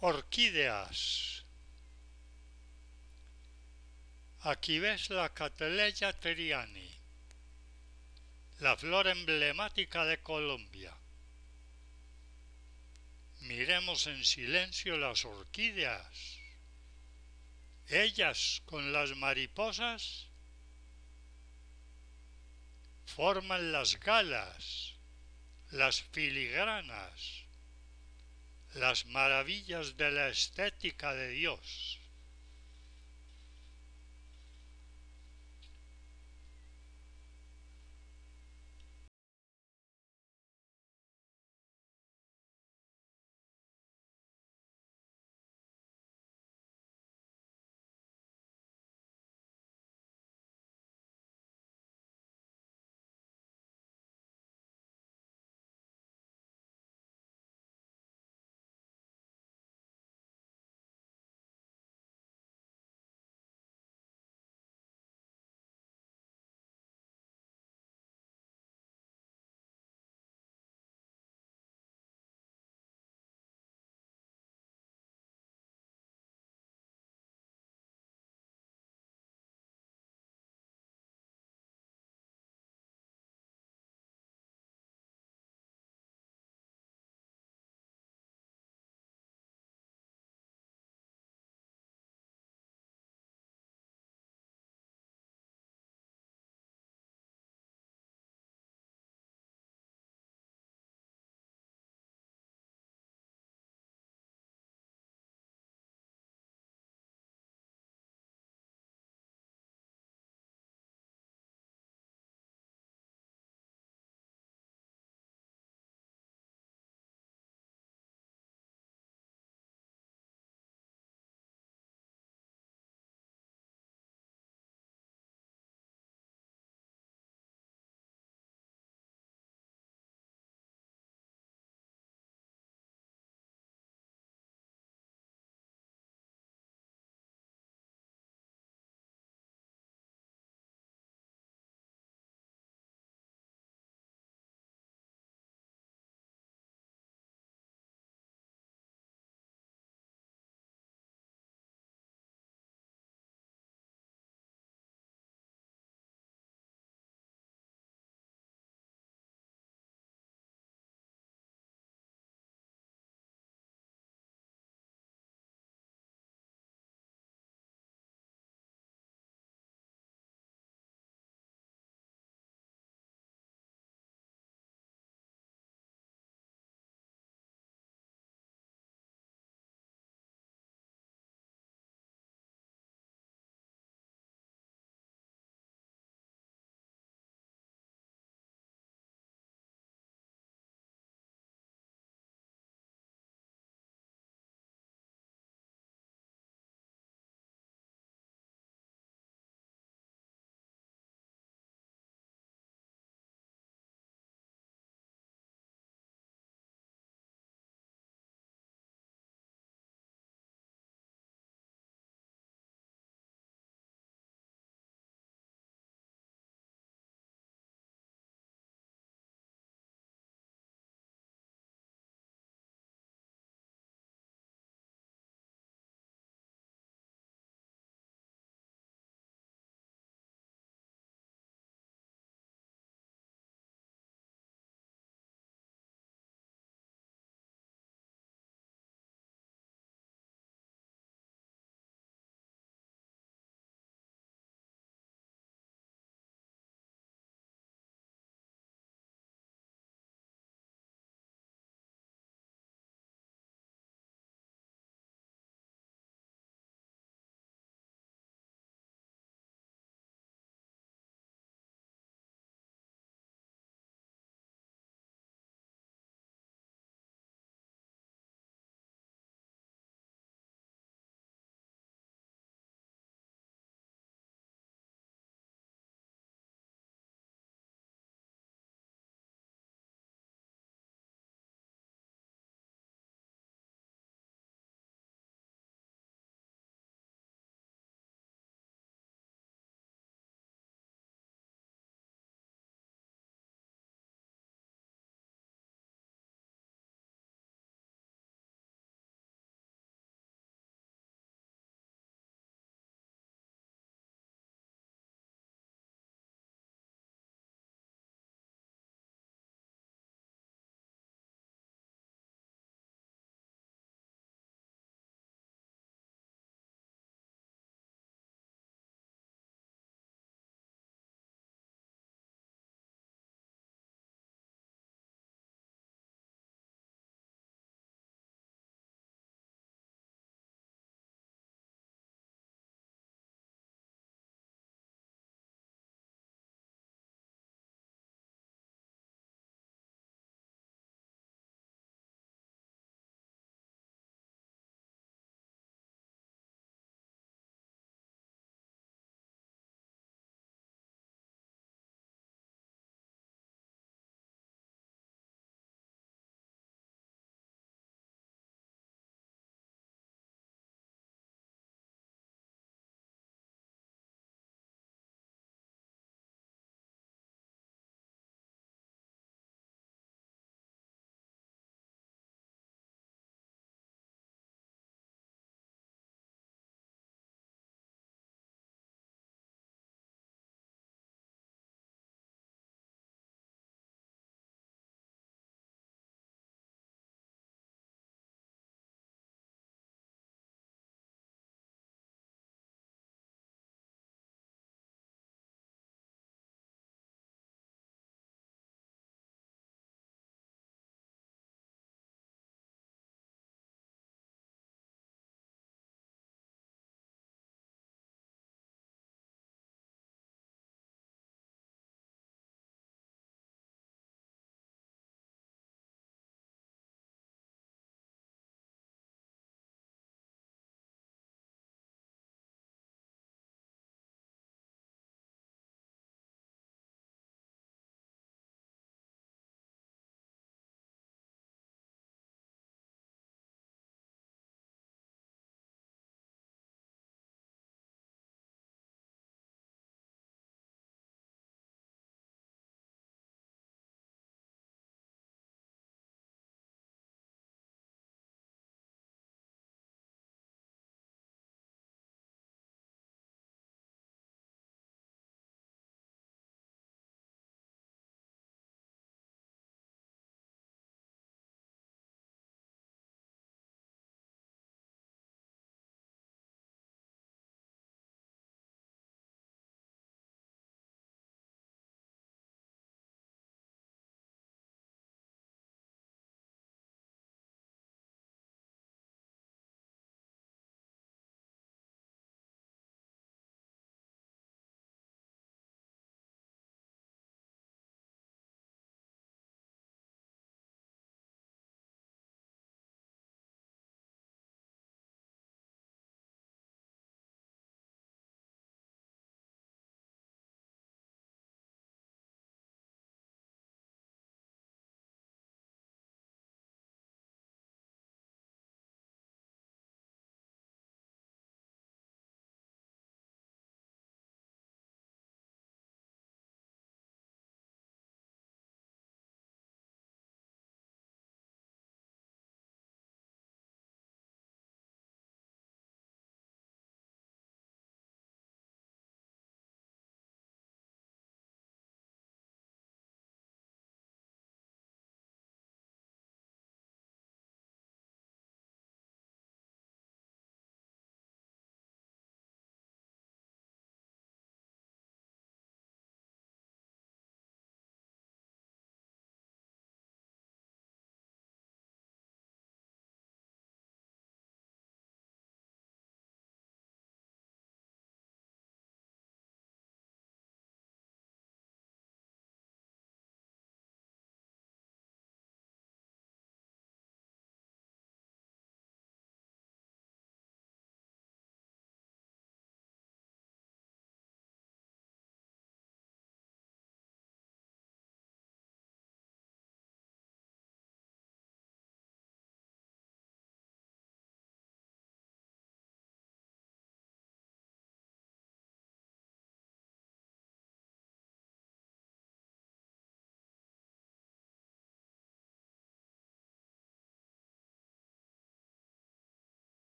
Orquídeas. Aquí ves la Cateleya teriani, la flor emblemática de Colombia. Miremos en silencio las orquídeas. Ellas con las mariposas forman las galas, las filigranas, las maravillas de la estética de Dios